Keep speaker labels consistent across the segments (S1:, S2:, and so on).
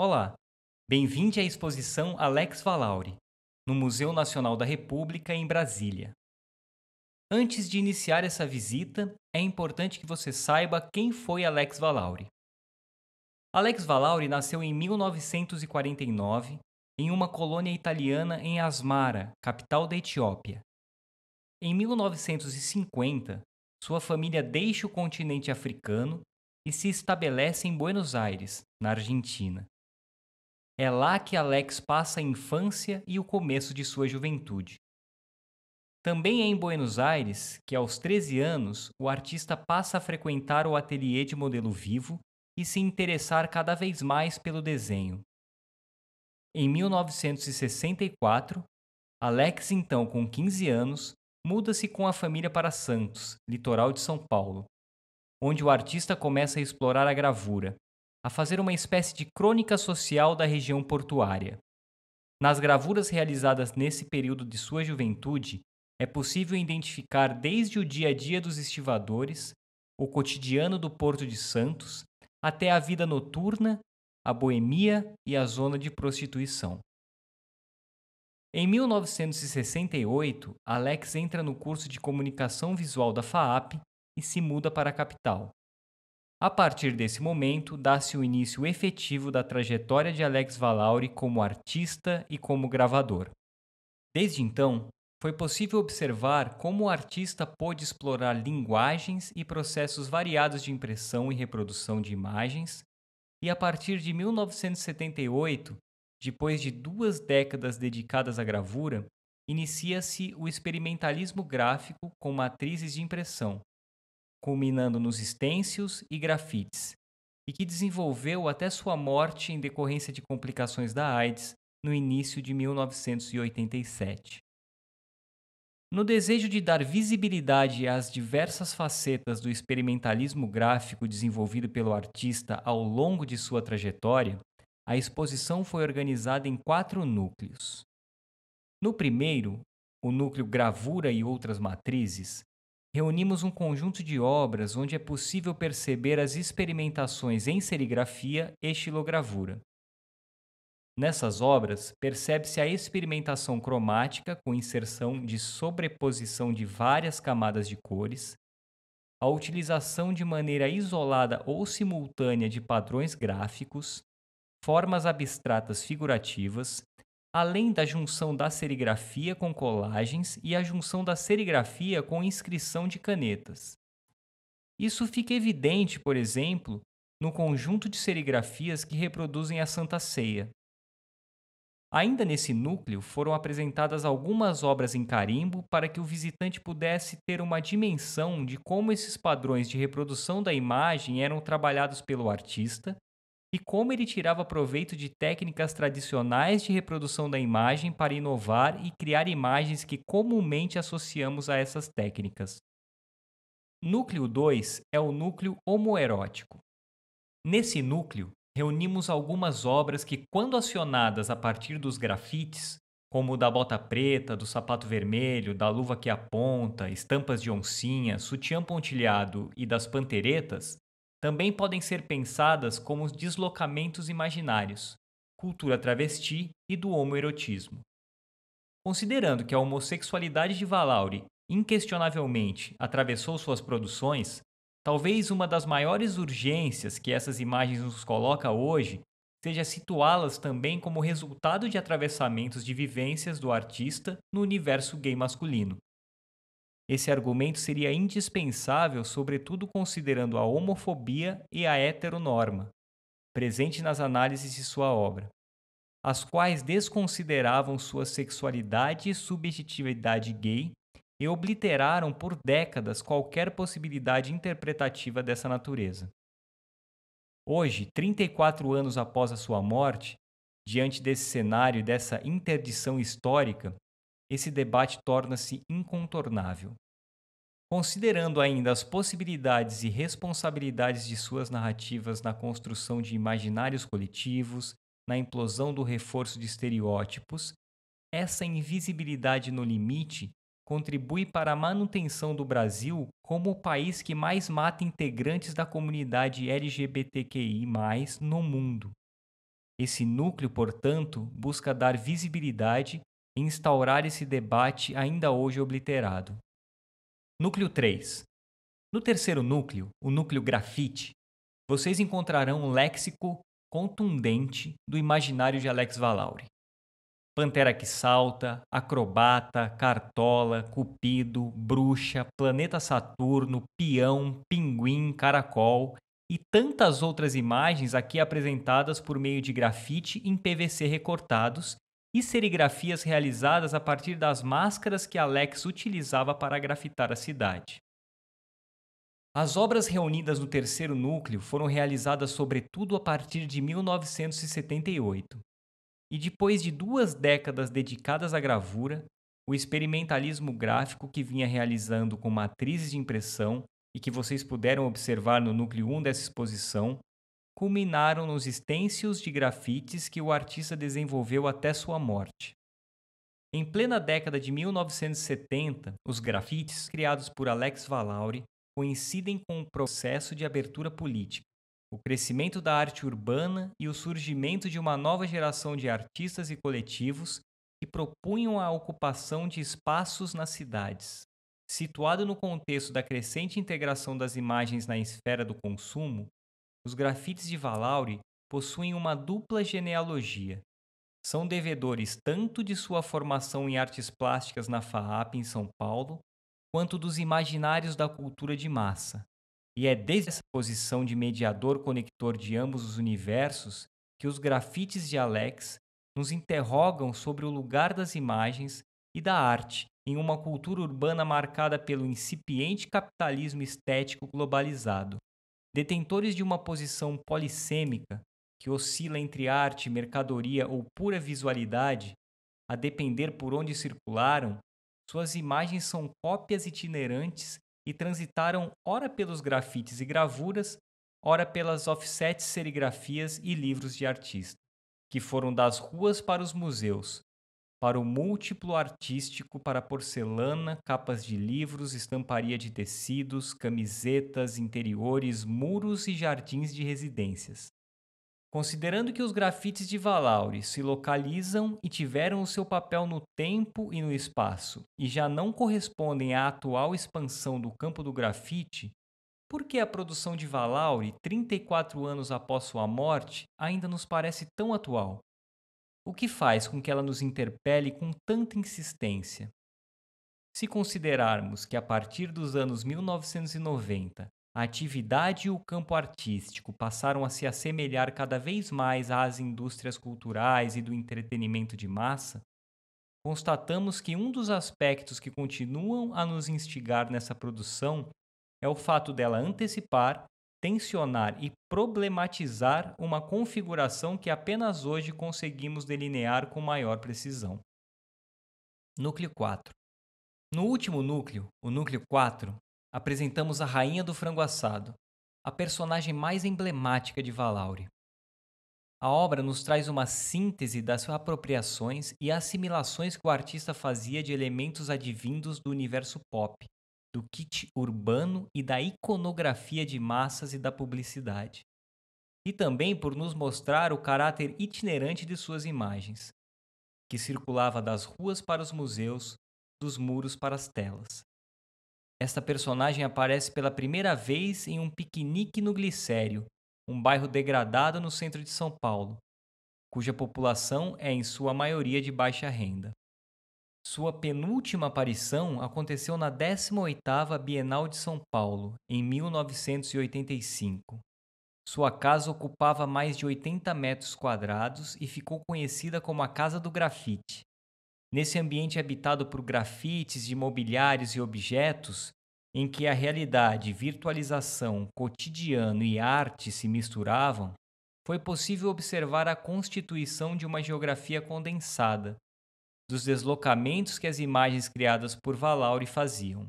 S1: Olá, bem-vinde à exposição Alex Valauri, no Museu Nacional da República, em Brasília. Antes de iniciar essa visita, é importante que você saiba quem foi Alex Valauri. Alex Valauri nasceu em 1949 em uma colônia italiana em Asmara, capital da Etiópia. Em 1950, sua família deixa o continente africano e se estabelece em Buenos Aires, na Argentina. É lá que Alex passa a infância e o começo de sua juventude. Também é em Buenos Aires que, aos 13 anos, o artista passa a frequentar o ateliê de modelo vivo e se interessar cada vez mais pelo desenho. Em 1964, Alex, então com 15 anos, muda-se com a família para Santos, litoral de São Paulo, onde o artista começa a explorar a gravura, a fazer uma espécie de crônica social da região portuária. Nas gravuras realizadas nesse período de sua juventude, é possível identificar desde o dia a dia dos estivadores, o cotidiano do Porto de Santos, até a vida noturna, a boemia e a zona de prostituição. Em 1968, Alex entra no curso de comunicação visual da FAAP e se muda para a capital. A partir desse momento, dá-se o início efetivo da trajetória de Alex Valauri como artista e como gravador. Desde então, foi possível observar como o artista pôde explorar linguagens e processos variados de impressão e reprodução de imagens, e a partir de 1978, depois de duas décadas dedicadas à gravura, inicia-se o experimentalismo gráfico com matrizes de impressão, culminando nos estêncios e grafites, e que desenvolveu até sua morte em decorrência de complicações da AIDS no início de 1987. No desejo de dar visibilidade às diversas facetas do experimentalismo gráfico desenvolvido pelo artista ao longo de sua trajetória, a exposição foi organizada em quatro núcleos. No primeiro, o núcleo Gravura e Outras Matrizes, reunimos um conjunto de obras onde é possível perceber as experimentações em serigrafia e xilogravura. Nessas obras, percebe-se a experimentação cromática com inserção de sobreposição de várias camadas de cores, a utilização de maneira isolada ou simultânea de padrões gráficos, formas abstratas figurativas além da junção da serigrafia com colagens e a junção da serigrafia com inscrição de canetas. Isso fica evidente, por exemplo, no conjunto de serigrafias que reproduzem a Santa Ceia. Ainda nesse núcleo foram apresentadas algumas obras em carimbo para que o visitante pudesse ter uma dimensão de como esses padrões de reprodução da imagem eram trabalhados pelo artista e como ele tirava proveito de técnicas tradicionais de reprodução da imagem para inovar e criar imagens que comumente associamos a essas técnicas. Núcleo 2 é o núcleo homoerótico. Nesse núcleo, reunimos algumas obras que, quando acionadas a partir dos grafites, como o da bota preta, do sapato vermelho, da luva que aponta, estampas de oncinha, sutiã pontilhado e das panteretas, também podem ser pensadas como os deslocamentos imaginários, cultura travesti e do homoerotismo. Considerando que a homossexualidade de Valauri inquestionavelmente atravessou suas produções, talvez uma das maiores urgências que essas imagens nos coloca hoje seja situá-las também como resultado de atravessamentos de vivências do artista no universo gay masculino. Esse argumento seria indispensável, sobretudo considerando a homofobia e a heteronorma, presente nas análises de sua obra, as quais desconsideravam sua sexualidade e subjetividade gay e obliteraram por décadas qualquer possibilidade interpretativa dessa natureza. Hoje, 34 anos após a sua morte, diante desse cenário e dessa interdição histórica, esse debate torna-se incontornável. Considerando ainda as possibilidades e responsabilidades de suas narrativas na construção de imaginários coletivos, na implosão do reforço de estereótipos, essa invisibilidade no limite contribui para a manutenção do Brasil como o país que mais mata integrantes da comunidade LGBTQI, no mundo. Esse núcleo, portanto, busca dar visibilidade instaurar esse debate ainda hoje obliterado. Núcleo 3. No terceiro núcleo, o núcleo grafite, vocês encontrarão um léxico contundente do imaginário de Alex Valauri. Pantera que salta, acrobata, cartola, cupido, bruxa, planeta Saturno, peão, pinguim, caracol e tantas outras imagens aqui apresentadas por meio de grafite em PVC recortados e serigrafias realizadas a partir das máscaras que Alex utilizava para grafitar a cidade. As obras reunidas no terceiro núcleo foram realizadas sobretudo a partir de 1978. E depois de duas décadas dedicadas à gravura, o experimentalismo gráfico que vinha realizando com matrizes de impressão e que vocês puderam observar no núcleo 1 dessa exposição culminaram nos estêncios de grafites que o artista desenvolveu até sua morte. Em plena década de 1970, os grafites criados por Alex Valauri coincidem com o processo de abertura política, o crescimento da arte urbana e o surgimento de uma nova geração de artistas e coletivos que propunham a ocupação de espaços nas cidades. Situado no contexto da crescente integração das imagens na esfera do consumo, os grafites de Valauri possuem uma dupla genealogia. São devedores tanto de sua formação em artes plásticas na FAAP em São Paulo, quanto dos imaginários da cultura de massa. E é desde essa posição de mediador conector de ambos os universos que os grafites de Alex nos interrogam sobre o lugar das imagens e da arte em uma cultura urbana marcada pelo incipiente capitalismo estético globalizado. Detentores de uma posição polissêmica, que oscila entre arte, mercadoria ou pura visualidade, a depender por onde circularam, suas imagens são cópias itinerantes e transitaram ora pelos grafites e gravuras, ora pelas offsets serigrafias e livros de artista, que foram das ruas para os museus, para o múltiplo artístico para porcelana, capas de livros, estamparia de tecidos, camisetas, interiores, muros e jardins de residências. Considerando que os grafites de Valaure se localizam e tiveram o seu papel no tempo e no espaço, e já não correspondem à atual expansão do campo do grafite, por que a produção de Valaure, 34 anos após sua morte, ainda nos parece tão atual? o que faz com que ela nos interpele com tanta insistência. Se considerarmos que a partir dos anos 1990 a atividade e o campo artístico passaram a se assemelhar cada vez mais às indústrias culturais e do entretenimento de massa, constatamos que um dos aspectos que continuam a nos instigar nessa produção é o fato dela antecipar tensionar e problematizar uma configuração que apenas hoje conseguimos delinear com maior precisão. Núcleo 4. No último núcleo, o núcleo 4, apresentamos a rainha do frango assado, a personagem mais emblemática de Valaure. A obra nos traz uma síntese das apropriações e assimilações que o artista fazia de elementos advindos do universo pop, do kit urbano e da iconografia de massas e da publicidade. E também por nos mostrar o caráter itinerante de suas imagens, que circulava das ruas para os museus, dos muros para as telas. Esta personagem aparece pela primeira vez em um piquenique no Glicério, um bairro degradado no centro de São Paulo, cuja população é em sua maioria de baixa renda. Sua penúltima aparição aconteceu na 18ª Bienal de São Paulo, em 1985. Sua casa ocupava mais de 80 metros quadrados e ficou conhecida como a Casa do Grafite. Nesse ambiente habitado por grafites de e objetos, em que a realidade, virtualização, cotidiano e arte se misturavam, foi possível observar a constituição de uma geografia condensada, dos deslocamentos que as imagens criadas por Valauri faziam.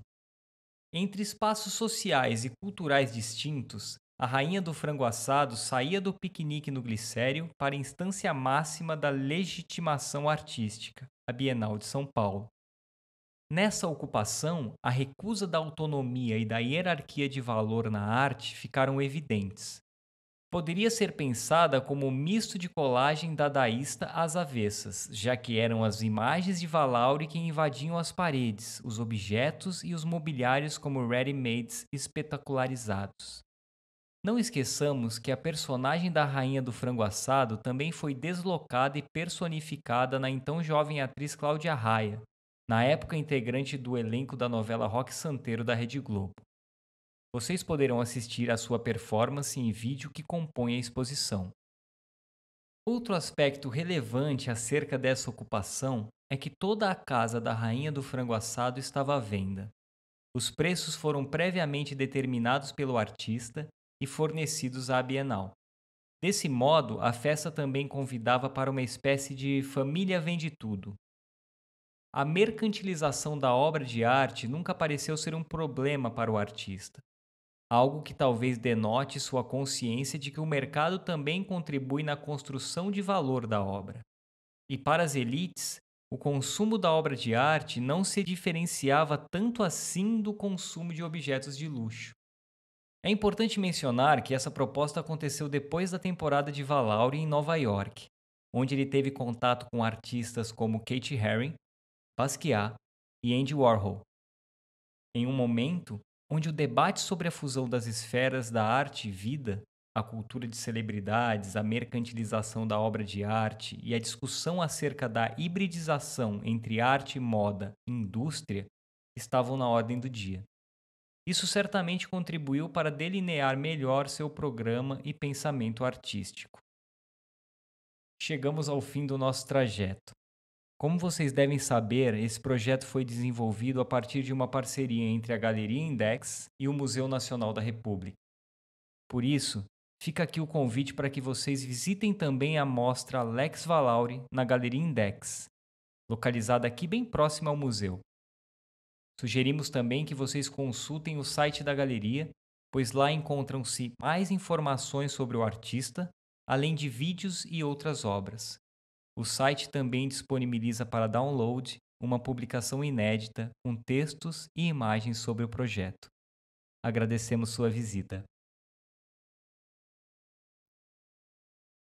S1: Entre espaços sociais e culturais distintos, a rainha do frango assado saía do piquenique no Glicério para a instância máxima da legitimação artística, a Bienal de São Paulo. Nessa ocupação, a recusa da autonomia e da hierarquia de valor na arte ficaram evidentes poderia ser pensada como um misto de colagem dadaísta às avessas, já que eram as imagens de Valauri que invadiam as paredes, os objetos e os mobiliários como ready-mades espetacularizados. Não esqueçamos que a personagem da Rainha do Frango Assado também foi deslocada e personificada na então jovem atriz Cláudia Raia, na época integrante do elenco da novela Rock Santeiro da Rede Globo. Vocês poderão assistir à sua performance em vídeo que compõe a exposição. Outro aspecto relevante acerca dessa ocupação é que toda a casa da rainha do frango assado estava à venda. Os preços foram previamente determinados pelo artista e fornecidos à Bienal. Desse modo, a festa também convidava para uma espécie de família vende tudo. A mercantilização da obra de arte nunca pareceu ser um problema para o artista algo que talvez denote sua consciência de que o mercado também contribui na construção de valor da obra. E para as elites, o consumo da obra de arte não se diferenciava tanto assim do consumo de objetos de luxo. É importante mencionar que essa proposta aconteceu depois da temporada de Valauri em Nova York, onde ele teve contato com artistas como Kate Herring, Basquiat e Andy Warhol. Em um momento, onde o debate sobre a fusão das esferas da arte e vida, a cultura de celebridades, a mercantilização da obra de arte e a discussão acerca da hibridização entre arte, moda e indústria estavam na ordem do dia. Isso certamente contribuiu para delinear melhor seu programa e pensamento artístico. Chegamos ao fim do nosso trajeto. Como vocês devem saber, esse projeto foi desenvolvido a partir de uma parceria entre a Galeria Index e o Museu Nacional da República. Por isso, fica aqui o convite para que vocês visitem também a mostra Lex Valauri na Galeria Index, localizada aqui bem próxima ao museu. Sugerimos também que vocês consultem o site da galeria, pois lá encontram-se mais informações sobre o artista, além de vídeos e outras obras. O site também disponibiliza para download uma publicação inédita com textos e imagens sobre o projeto. Agradecemos sua visita.